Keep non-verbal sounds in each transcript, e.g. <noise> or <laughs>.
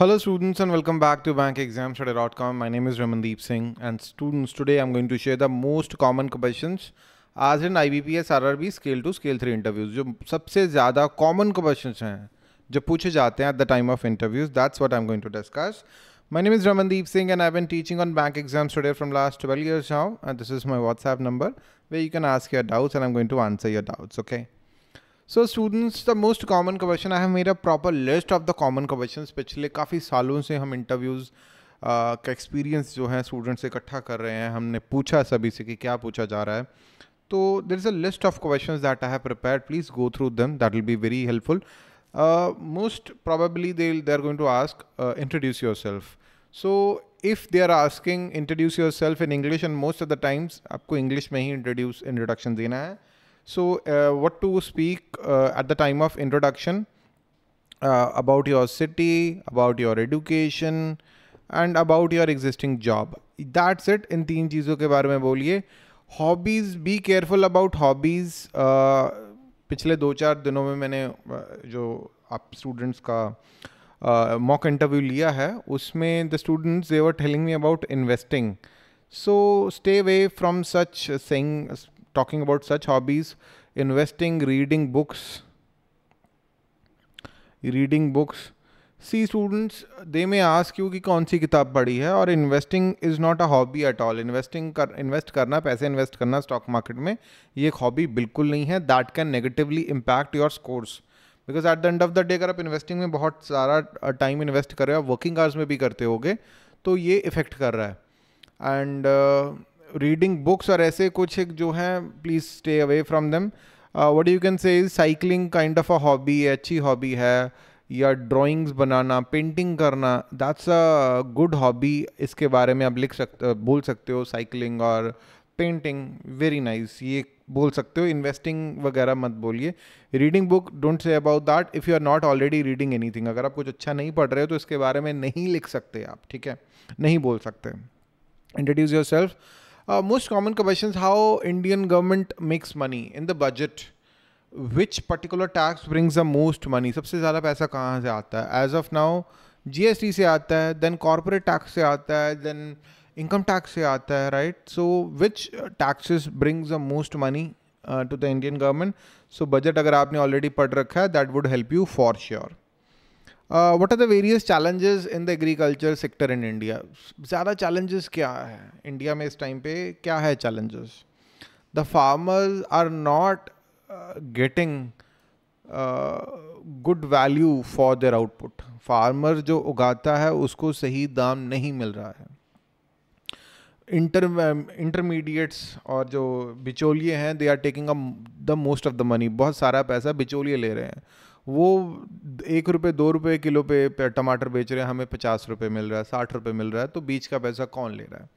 Hello students and welcome back to bankexamstudy.com. My name is Ramandeep Singh and students today I'm going to share the most common questions as in IBPS RRB scale 2 scale 3 interviews जो सबसे ज़्यादा common questions हैं जो पूछे at the time of interviews that's what I'm going to discuss. My name is Ramandeep Singh and I've been teaching on bank exams today from last 12 years now and this is my WhatsApp number where you can ask your doubts and I'm going to answer your doubts okay. So students the most common question I have मेरा proper list of the common question पिछले काफ़ी सालों से हम interviews uh, का experience जो है student से इकट्ठा कर रहे हैं हमने पूछा सभी से कि क्या पूछा जा रहा है तो there is a list of question that I have prepare please go through them that will be very helpful most probably they are going to ask introduce yourself so if they are asking introduce yourself in English and most of the times आपको English में ही introduce introduction देना है So uh, what to speak uh, at the time of introduction uh, about your city, about your education, and about your existing job that's it इन तीन चीज़ों के बारे में बोलिए hobbies be careful about hobbies पिछले दो चार दिनों में मैंने जो आप स्टूडेंट्स का मॉक इंटरव्यू लिया है उसमें the students they were telling me about investing so stay away from such saying talking about such hobbies investing reading books reading books see students they may ask you कि कौन सी किताब पढ़ी है और investing is not a hobby at all investing कर invest करना पैसे इन्वेस्ट करना स्टॉक मार्केट में ये एक हॉबी बिल्कुल नहीं है that can negatively impact your scores because at the end of the day अगर आप इन्वेस्टिंग में बहुत सारा टाइम इन्वेस्ट कर रहे हो वर्किंग आवर्स में भी करते होगे तो ये इफेक्ट कर रहा है एंड रीडिंग बुक्स और ऐसे कुछ एक जो हैं please stay away from them what you can say is is kind of a hobby अच्छी हॉबी है या ड्राइंग्स बनाना पेंटिंग करना दैट्स अ गुड हॉबी इसके बारे में आप लिख सकते uh, बोल सकते हो साइकिलिंग और पेंटिंग वेरी नाइस ये बोल सकते हो इन्वेस्टिंग वगैरह मत बोलिए reading book don't say about that if you are not already reading anything अगर आप कुछ अच्छा नहीं पढ़ रहे हो तो इसके बारे में नहीं लिख सकते आप ठीक है नहीं बोल सकते introduce yourself most common question how Indian government makes money in the budget which particular tax brings the most money सबसे ज़्यादा पैसा कहाँ से आता है as of now G S T से आता है देन कॉरपोरेट टैक्स से आता है देन इनकम टैक्स से आता है right so which taxes brings the most money to the Indian government so budget अगर आपने ऑलरेडी पढ़ रखा है that would help you for sure what are the various challenges in the agriculture sector in India ज़्यादा challenges क्या है India में इस टाइम पे क्या है challenges the farmers are not getting good value for their output farmer जो उगाता है उसको सही दाम नहीं मिल रहा है इंटर इंटरमीडिएट्स um, और जो बिचौलिए हैं they are taking a the most of the money बहुत सारा पैसा बिचौलिए ले रहे हैं वो एक रुपये दो रुपये किलो पे टमाटर बेच रहे हैं हमें पचास रुपये मिल रहा है साठ रुपये मिल रहा है तो बीच का पैसा कौन ले रहा है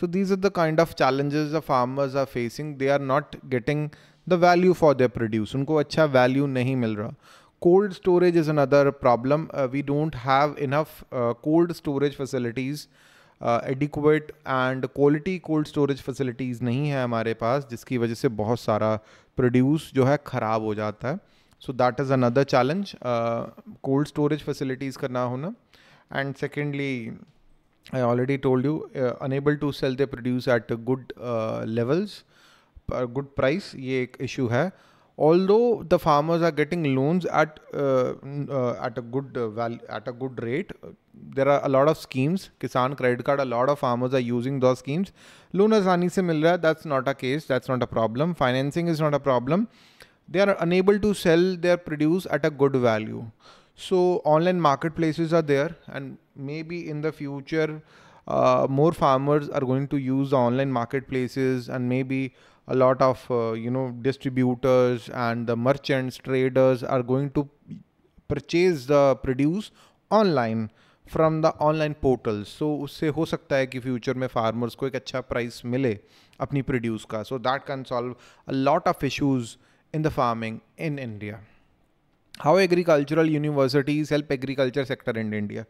so these are the kind of challenges the farmers are facing they are not getting the value for their produce उनको अच्छा वैल्यू नहीं मिल रहा cold storage is another problem we don't have enough cold storage facilities adequate and quality cold storage facilities नहीं है हमारे पास जिसकी वजह से बहुत सारा प्रोड्यूस जो है ख़राब हो जाता है So that is another challenge. Uh, cold storage facilities ka na hona. And secondly, I already told you, uh, unable to sell their produce at good uh, levels, uh, good price, ये एक issue है. Although the farmers are getting loans at uh, at a good val at a good rate, there are a lot of schemes. Kisan credit card, a lot of farmers are using those schemes. Loan आसानी से मिल रहा That's not a case. That's not a problem. Financing is not a problem they are unable to sell their produce at a good value. So online marketplaces are there and maybe in the future uh, more farmers are going to use the online marketplaces and maybe a lot of uh, you know distributors and the merchants traders are going to purchase the produce online from the online portals So, उससे हो सकता है कि future में farmers को एक अच्छा price मिले अपनी produce का So that can solve a lot of issues in the farming in India. How agricultural universities help agriculture sector in India.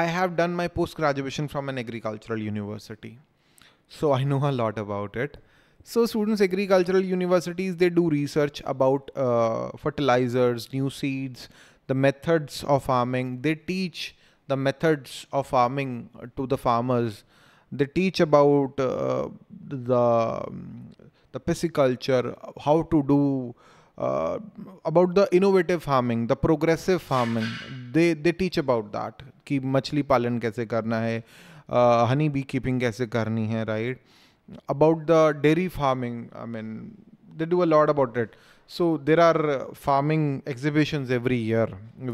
I have done my post graduation from an agricultural university. So I know a lot about it. So students, agricultural universities, they do research about uh, fertilizers, new seeds, the methods of farming. They teach the methods of farming to the farmers. They teach about uh, the um, the pisciculture, how to do uh, about the innovative farming, the progressive farming. They they teach about that कि मछली पालन कैसे करना है uh, Honey B keeping कैसे करनी है Right about the dairy farming. I mean they do a lot about it. So there are farming exhibitions every year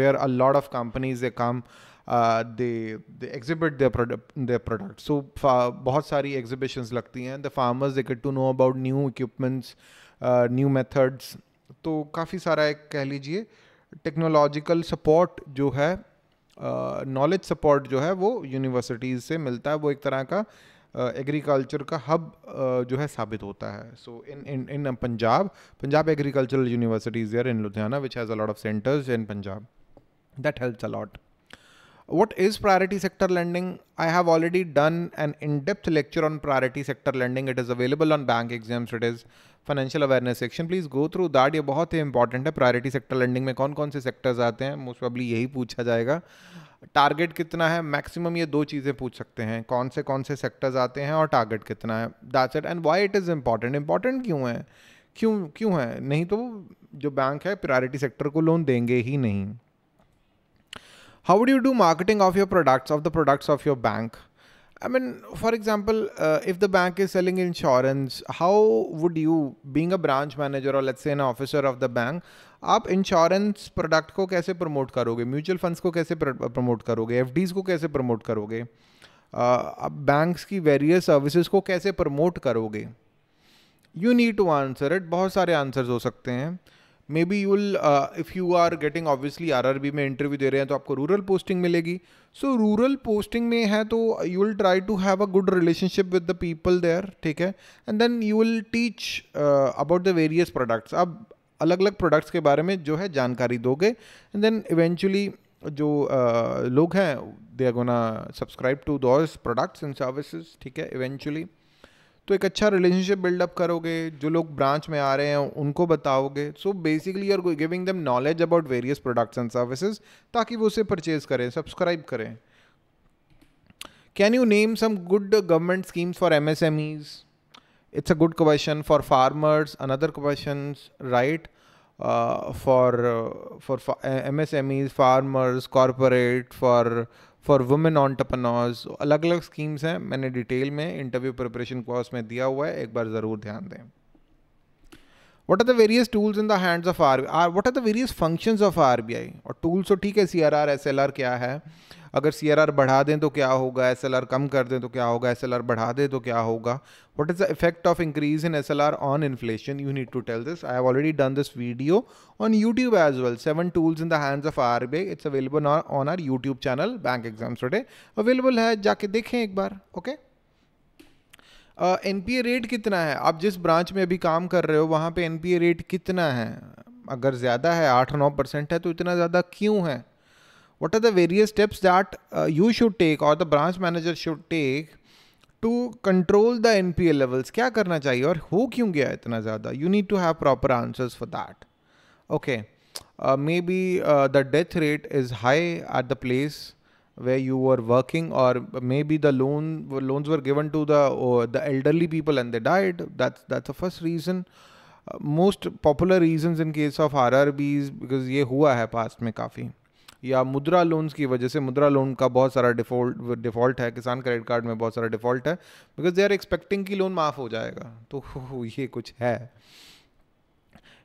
where a lot of companies they come they they exhibit their product their product बहुत सारी exhibitions लगती हैं the farmers they get to know about new equipments new new uh, तो काफ़ी सारा एक कह लीजिए टेक्नोलॉजिकल सपोर्ट जो है नॉलेज uh, सपोर्ट जो है वो यूनिवर्सिटीज़ से मिलता है वो एक तरह का एग्रीकल्चर uh, का हब uh, जो है साबित होता है so in in in Punjab Punjab agricultural universities in Ludhiana which has a lot of centres in Punjab that helps a lot What is priority sector lending? I have already done an in-depth lecture on priority sector lending. It is available on bank exams. It is financial awareness section please go through that ये बहुत ही important है priority sector lending में कौन कौन से sectors आते हैं मोस्ट प्रॉब्ली यही पूछा जाएगा टारगेट कितना है मैक्सिमम ये दो चीज़ें पूछ सकते हैं कौन से कौन से सेक्टर्स आते हैं और टारगेट कितना है that's it and why it is important important क्यों है क्यों क्यों है नहीं तो जो बैंक है प्रायोरिटी सेक्टर को लोन देंगे ही नहीं how would you do marketing of your products, of the products of your bank? I mean, for example, uh, if the bank is selling insurance, how would you, being a branch manager or let's say an officer of the bank, आप insurance product को कैसे promote करोगे mutual funds को कैसे promote करोगे F को कैसे promote करोगे आप बैंक्स की वेरियस सर्विसेज को कैसे प्रमोट करोगे you need to answer it बहुत सारे आंसर्स हो सकते हैं maybe you will if you are getting obviously be में इंटरव्यू दे रहे हैं तो आपको रूरल पोस्टिंग मिलेगी सो रूरल पोस्टिंग में है तो you will try to have a good relationship with the people there ठीक है and then you will teach about the various products आप अलग अलग प्रोडक्ट्स के बारे में जो है जानकारी दोगे एंड देन इवेंचुअली जो uh, लोग हैं they are gonna subscribe to those products and services ठीक है इवेंचुअली तो एक अच्छा रिलेशनशिप बिल्डअप करोगे जो लोग ब्रांच में आ रहे हैं उनको बताओगे so basically are giving them knowledge about various products and services ताकि वो उसे परचेज करें सब्सक्राइब करें can you name some good government schemes for M S M Es it's a good question for farmers another question right for for M S M Es farmers corporate for for women entrepreneurs अलग अलग schemes हैं मैंने detail में interview preparation course में दिया हुआ है एक बार ज़रूर ध्यान दें what are what are the various tools of are hands of RBI? What are the various R B I और टूल्स तो ठीक है C R R S L R क्या है अगर सी आर आर बढ़ा दें तो क्या होगा एस एल आर कम कर दें तो क्या होगा एस एल आर बढ़ा दें तो क्या होगा what is the effect of increase in S L R on inflation you need to tell this I have already done this video on YouTube as well seven tools in the hands of R B I it's available on our YouTube channel bank exams today available है जाके देखें एक बार okay okay? N P A rate कितना है आप जिस branch में अभी काम कर रहे हो वहाँ पे एन पी ए रेट कितना है अगर ज़्यादा है आठ नौ परसेंट है तो इतना ज़्यादा क्यों है what are the various steps that you should take और the branch manager should take to control the N P A levels क्या करना चाहिए और हो क्यों गया इतना ज़्यादा you need to have proper answers for that okay maybe the death rate is high at the place where you are working और maybe the loan loans were given to the elderly people and and they died that's that's the first most popular reason in case of R R Bs because ये हुआ है past में काफ़ी या मुद्रा loans की वजह से मुद्रा लोन का बहुत सारा डिफॉल्ट डिफॉल्ट है किसान क्रेडिट कार्ड में बहुत सारा डिफॉल्ट है बिकॉज दे आर एक्सपेक्टिंग कि लोन माफ़ हो जाएगा तो ये कुछ है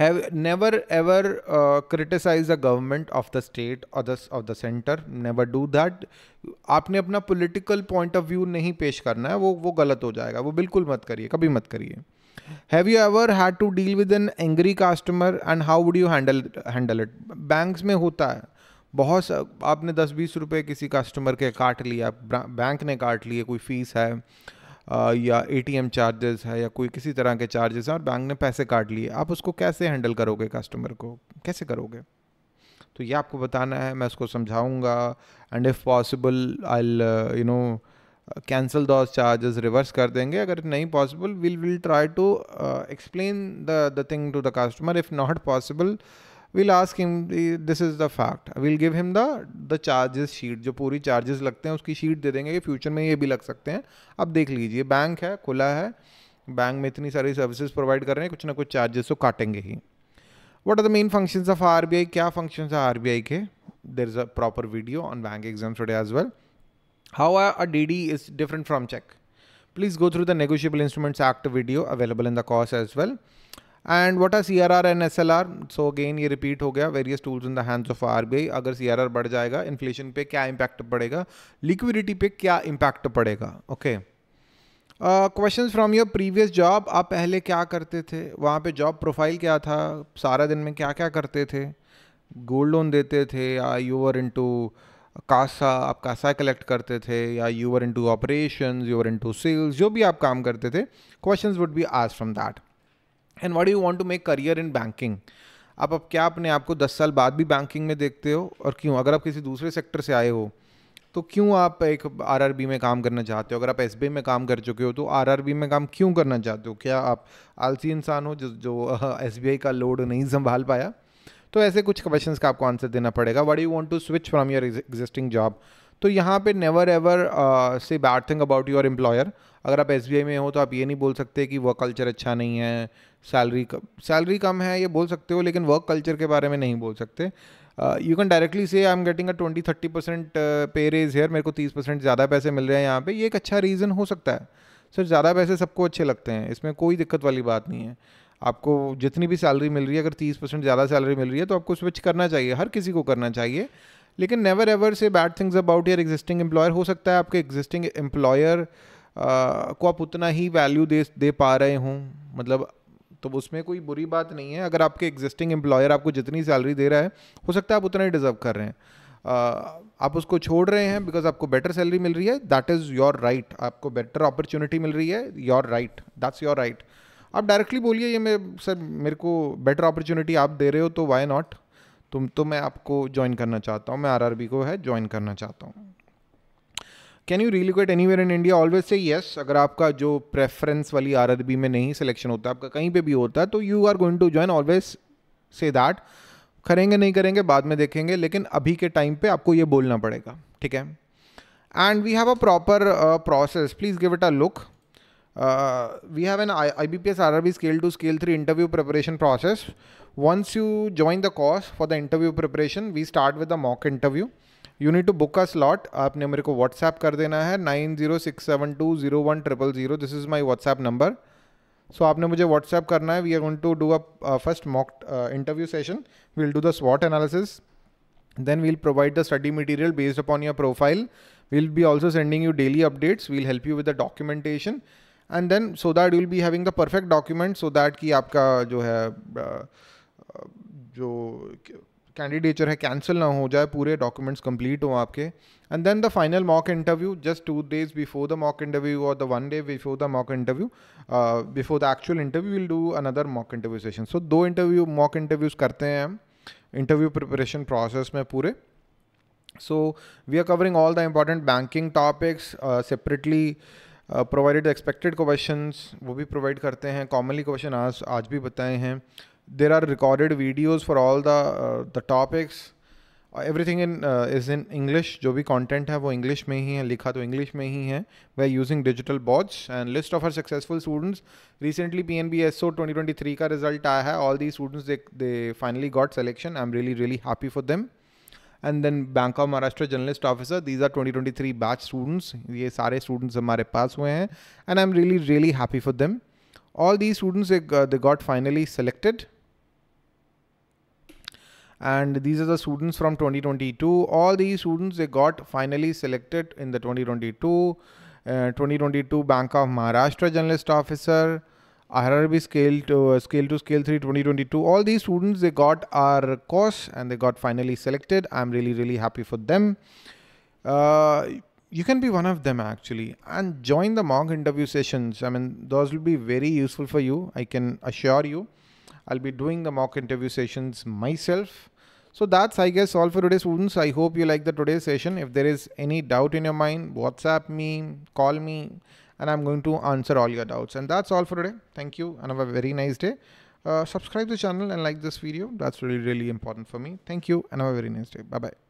have never ever uh, criticize the government of the state or the of the center never do that आपने अपना political point of view नहीं पेश करना है वो वो गलत हो जाएगा वो बिल्कुल मत करिए कभी मत करिए have you ever had to deal with an angry customer and how would you handle handle it bank में होता है बहुत सा आपने दस बीस रुपये किसी कस्टमर के काट लिया बैंक ने काट लिए कोई फीस है या एटीएम चार्जेस है या कोई किसी तरह के चार्जेस हैं और बैंक ने पैसे काट लिए आप उसको कैसे हैंडल करोगे कस्टमर को कैसे करोगे तो ये आपको बताना है मैं उसको समझाऊंगा and if possible I you know cancel those charges reverse कर देंगे अगर नहीं possible will will try to explain the the thing to the customer if not possible will ask him this is the fact will give him the the charges sheet जो पूरी charges लगते हैं उसकी sheet दे देंगे कि future में ये भी लग सकते हैं अब देख लीजिए बैंक है खुला है बैंक में इतनी सारी सर्विसेज प्रोवाइड कर रहे हैं कुछ ना कुछ चार्जेस तो काटेंगे ही what are the main function of R B I क्या फंक्शन है आर बी आई के there is a proper video on bank exam today as well how are a D D is different from cheque please go through the negotiable instruments act video available in the course as well and what are C R R and S L R so again ये repeat हो गया various tools in the hands of R B I अगर C R are बढ़ जाएगा inflation पे क्या impact पड़ेगा liquidity पे क्या इम्पैक्ट पड़ेगा okay question from your previous job आप पहले क्या करते थे वहाँ पे जॉब प्रोफाइल क्या था सारा दिन में क्या क्या करते थे गोल्ड लोन देते थे या you were into CASA आप कासा कलेक्ट करते थे या you were into operation you were into sales जो भी आप काम करते थे question would be ask from that and what you want to make career in banking आप अब क्या अपने आप को दस साल बाद भी बैंकिंग में देखते हो और क्यों अगर आप किसी दूसरे सेक्टर से आए हो तो क्यों आप एक आर में काम करना चाहते हो अगर आप एस में काम कर चुके हो तो आर में काम क्यों करना चाहते हो क्या आप आलसी इंसान हो जो जो एस <laughs> का लोड नहीं संभाल पाया तो ऐसे कुछ क्वेश्चन का आपको आंसर देना पड़ेगा what you want to switch from your existing job तो यहाँ पे never ever say bad thing about your employer अगर आप एस में हो तो आप ये नहीं बोल सकते कि वर्क कल्चर अच्छा नहीं है सैलरी कम सैलरी कम है ये बोल सकते हो लेकिन वर्क कल्चर के बारे में नहीं बोल सकते you can directly say I am getting a twenty thirty percent pay raise here मेरे को तीस परसेंट ज़्यादा पैसे मिल रहे हैं यहाँ पे ये एक अच्छा रीज़न हो सकता है सर ज़्यादा पैसे सबको अच्छे लगते हैं इसमें कोई दिक्कत वाली बात नहीं है आपको जितनी भी सैलरी मिल रही है अगर तीस परसेंट ज़्यादा सैलरी मिल रही है तो आपको स्विच करना चाहिए हर किसी को करना चाहिए लेकिन never ever say bad things about your existing employer हो सकता है आपके एग्जिस्टिंग एम्प्लॉयर को आप उतना ही वैल्यू दे दे पा रहे हों मतलब तो उसमें कोई बुरी बात नहीं है अगर आपके एग्जिस्टिंग एम्प्लॉयर आपको जितनी सैलरी दे रहा है हो सकता है आप उतना ही डिजर्व कर रहे हैं uh, आप उसको छोड़ रहे हैं बिकॉज आपको बेटर सैलरी मिल रही है दैट इज़ योर राइट आपको बेटर अपॉर्चुनिटी मिल रही है your right that's your right आप डायरेक्टली बोलिए ये मैं सर मेरे को बेटर अपॉर्चुनिटी आप दे रहे हो तो वाई नॉट तुम तो मैं आपको ज्वाइन करना चाहता हूँ मैं आर को है ज्वाइन करना चाहता हूँ can you relocate anywhere in India always say yes अगर आपका जो प्रेफरेंस वाली बी में नहीं सिलेक्शन होता आपका कहीं पर भी होता है तो you are going to join always say that करेंगे नहीं करेंगे बाद में देखेंगे लेकिन अभी के टाइम पे आपको ये बोलना पड़ेगा ठीक है and we have a proper process please give it a look Uh, we have an IBPS RRB scale 2 scale 3 interview preparation process. Once you join the course for the interview preparation, we start with the mock interview. You need to book a slot आपने मेरे को WhatsApp कर देना है nine zero six seven two zero one triple zero this is my WhatsApp number so आपने मुझे WhatsApp करना है we are going to do a first mock interview session we'll do the स्वॉट analysis then we'll provide the study material based upon your profile we'll be also sending you daily updates we'll help you with the documentation and then so that you will be having the perfect document so that कि आपका जो है जो candidature है cancel ना हो जाए पूरे डॉक्यूमेंट्स कंप्लीट हो आपके and then the final mock interview just two days before the mock interview और the one day before the mock interview before the actual interview will do another mock interview session so दो interview mock interviews करते हैं हम interview preparation process में पूरे so we are covering all the important banking topics separately provided expected question वो भी provide करते हैं कॉमनली क्वेश्चन आज आज भी बताए हैं there are recorded videos for all the the topics everything in is in English जो भी कॉन्टेंट है वो इंग्लिश में ही है लिखा तो इंग्लिश में ही है we using digital bots and list of our successful students recently P N B S O twenty twenty three का रिजल्ट आया है all the students they finally got selection I am really really happy for them and then Bank of Maharashtra Journalist Officer. These are 2023 batch students. These are students हमारे पास हुए हैं and I'm really really happy for them. All these students they, got finally selected. And these are the students from 2022. All these students they got finally selected in the 2022, uh, 2022 Bank of Maharashtra Journalist Officer. IRB scale to uh, scale to scale 3 2022 all these students they got our course and they got finally selected I'm really really happy for them uh, you can be one of them actually and join the mock interview sessions I mean those will be very useful for you I can assure you I'll be doing the mock interview sessions myself so that's I guess all for today students. I hope you like the today's session. If there is any doubt in your mind, WhatsApp me, call me and I'm going to answer all your doubts. And that's all for today. Thank you and have a very nice day. Uh, subscribe to the channel and like this video. That's really, really important for me. Thank you and have a very nice day. Bye-bye.